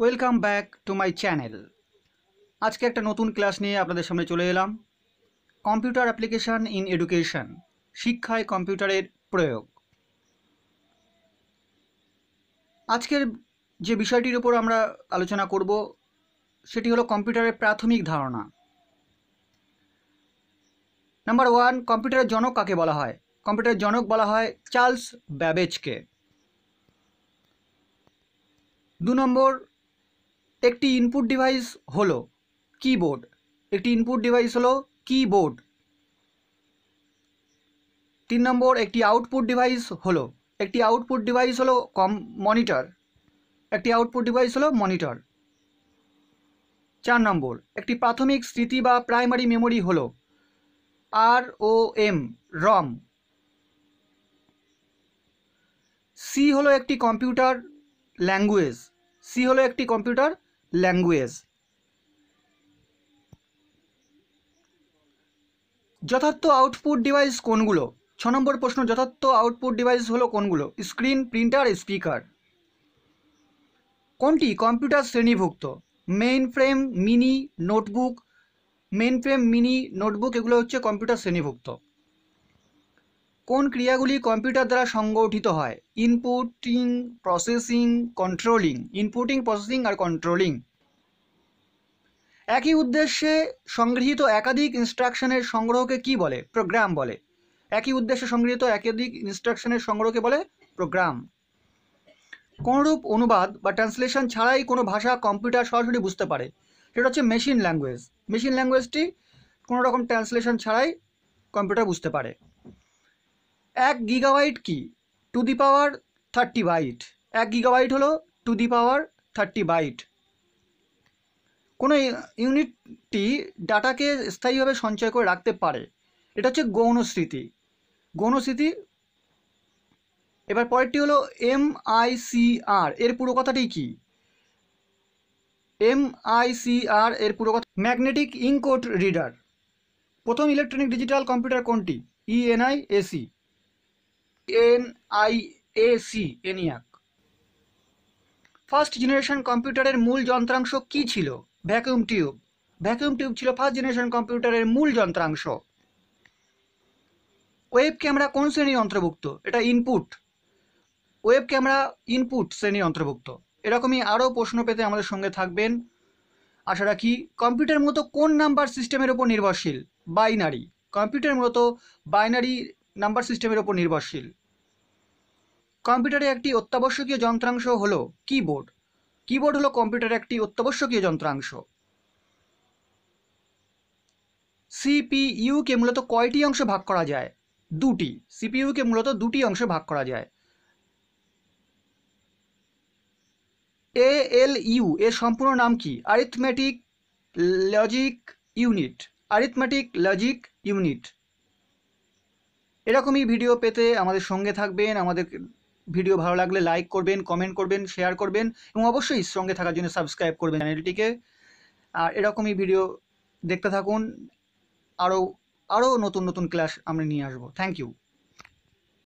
welcome back to my channel আজকে একটা নতুন ক্লাস নিয়ে আপনাদের সামনে চলে এলাম কম্পিউটার অ্যাপ্লিকেশান ইন এডুকেশন শিক্ষায় কম্পিউটারের প্রয়োগ আজকের যে বিষয়টির উপর আমরা আলোচনা করব সেটি হলো কম্পিউটারের প্রাথমিক ধারণা নাম্বার ওয়ান কম্পিউটারের জনক কাকে বলা হয় কম্পিউটারের জনক বলা হয় চার্লস ব্যাবেজকে দু নম্বর একটি ইনপুট ডিভাইস হলো কিবোর্ড একটি ইনপুট ডিভাইস হলো কিবোর্ড তিন নম্বর একটি আউটপুট ডিভাইস হলো একটি আউটপুট ডিভাইস হলো কম মনিটর একটি আউটপুট ডিভাইস হলো মনিটর চার নম্বর একটি প্রাথমিক স্মৃতি বা প্রাইমারি মেমোরি হলো আর ও এম রম সি হলো একটি কম্পিউটার ল্যাঙ্গুয়েজ সি হলো একটি কম্পিউটার ল্যাঙ্গুয়েজ যথার্থ আউটপুট ডিভাইস কোনগুলো ছ নম্বর প্রশ্ন যথার্থ আউটপুট ডিভাইস হলো কোনগুলো স্ক্রিন প্রিন্টার স্পিকার কোনটি কম্পিউটার শ্রেণীভুক্ত mainframe mini notebook mainframe mini notebook এগুলো হচ্ছে কম্পিউটার শ্রেণীভুক্ত কোন ক্রিয়াগুলি কম্পিউটার দ্বারা সংগঠিত হয় inputting processing controlling inputting processing আর কন্ট্রোলিং একই উদ্দেশ্যে সংগৃহীত একাধিক ইনস্ট্রাকশনের সংগ্রহকে কি বলে প্রোগ্রাম বলে একই উদ্দেশ্যে সংগৃহীত একাধিক ইনস্ট্রাকশনের সংগ্রহকে বলে প্রোগ্রাম কোনরূপ অনুবাদ বা ট্রান্সলেশন ছাড়াই কোনো ভাষা কম্পিউটার সরাসরি বুঝতে পারে সেটা হচ্ছে মেশিন ল্যাঙ্গুয়েজ মেশিন ল্যাঙ্গুয়েজটি কোনো রকম ট্রান্সলেশন ছাড়াই কম্পিউটার বুঝতে পারে এক গিগাবাইট কি to the power thirty byte এক গিগাবাইট হলো to the power thirty byte কোনো ইউনিটটি ডাটাকে স্থায়ীভাবে সঞ্চয় করে রাখতে পারে এটা হচ্ছে গৌণ স্মৃতি গৌণ স্মৃতি এবার পরেরটি হলো এম আই সি আর এর পুরো কথাটি কি এম আই সি আর এর পুরো কথা ম্যাগনেটিক ইঙ্কোট রিডার প্রথম ইলেকট্রনিক ডিজিটাল কম্পিউটার কোনটি ENI e AC NIAC ENIAC first generation কম্পিউটারের মূল যন্ত্রাংশ কি ছিল ভ্যাকুম টিউব ভ্যাকুম টিউব ছিল ফার্স্ট জেনারেশন কম্পিউটারের মূল যন্ত্রাংশ ওয়েব ক্যামেরা কোন শ্রেণীর অন্তর্ভুক্ত এটা ইনপুট ওয়েব ক্যামেরা ইনপুট শ্রেণীর অন্তর্ভুক্ত এরকমই আরও প্রশ্ন পেতে আমাদের সঙ্গে থাকবেন আশা রাখি কম্পিউটার মূলত কোন নাম্বার সিস্টেমের উপর নির্ভরশীল বাইনারি কম্পিউটার মূলত বাইনারি নাম্বার সিস্টেমের ওপর নির্ভরশীল কম্পিউটারে একটি অত্যাবশ্যকীয় যন্ত্রাংশ হল কিবোর্ড কিবোর্ড হলো কম্পিউটারের একটি অত্যাবশ্যকীয় যন্ত্রাংশ সিপিইউকে মূলত কয়টি অংশ ভাগ করা যায় দুটি সিপিইউকে মূলত দুটি অংশে ভাগ করা যায় এ এল ইউ এর সম্পূর্ণ নাম কি arithmetic logic unit arithmetic logic unit এরকমই ভিডিও পেতে আমাদের সঙ্গে থাকবেন আমাদের ভিডিও ভালো লাগলে লাইক করবেন কমেন্ট করবেন শেয়ার করবেন এবং অবশ্যই সঙ্গে থাকার জন্য সাবস্ক্রাইব করবেন চ্যানেলটিকে আর এরকমই ভিডিও দেখতে থাকুন আরও আরও নতুন নতুন ক্লাস আমরা নিয়ে আসবো থ্যাংক ইউ